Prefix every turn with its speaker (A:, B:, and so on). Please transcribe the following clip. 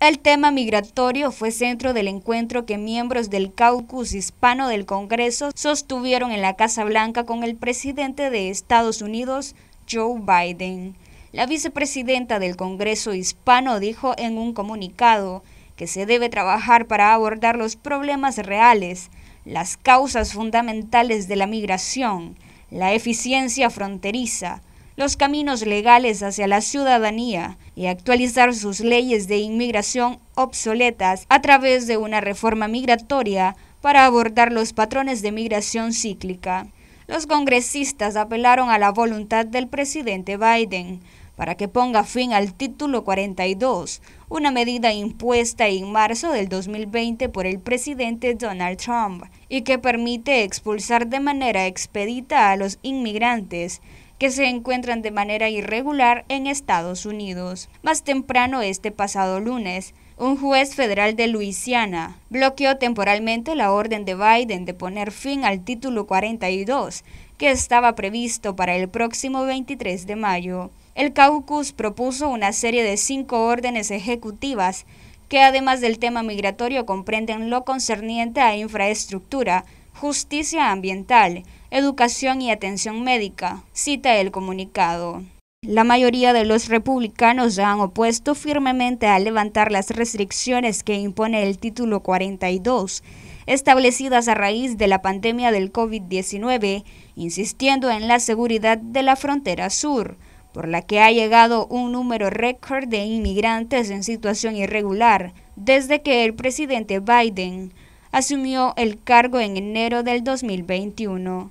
A: El tema migratorio fue centro del encuentro que miembros del caucus hispano del Congreso sostuvieron en la Casa Blanca con el presidente de Estados Unidos, Joe Biden. La vicepresidenta del Congreso hispano dijo en un comunicado que se debe trabajar para abordar los problemas reales, las causas fundamentales de la migración, la eficiencia fronteriza, los caminos legales hacia la ciudadanía y actualizar sus leyes de inmigración obsoletas a través de una reforma migratoria para abordar los patrones de migración cíclica. Los congresistas apelaron a la voluntad del presidente Biden para que ponga fin al título 42, una medida impuesta en marzo del 2020 por el presidente Donald Trump y que permite expulsar de manera expedita a los inmigrantes que se encuentran de manera irregular en Estados Unidos. Más temprano este pasado lunes, un juez federal de Luisiana bloqueó temporalmente la orden de Biden de poner fin al título 42, que estaba previsto para el próximo 23 de mayo. El caucus propuso una serie de cinco órdenes ejecutivas que además del tema migratorio comprenden lo concerniente a infraestructura, justicia ambiental, educación y atención médica, cita el comunicado. La mayoría de los republicanos ya han opuesto firmemente a levantar las restricciones que impone el título 42, establecidas a raíz de la pandemia del COVID-19, insistiendo en la seguridad de la frontera sur, por la que ha llegado un número récord de inmigrantes en situación irregular desde que el presidente Biden asumió el cargo en enero del 2021.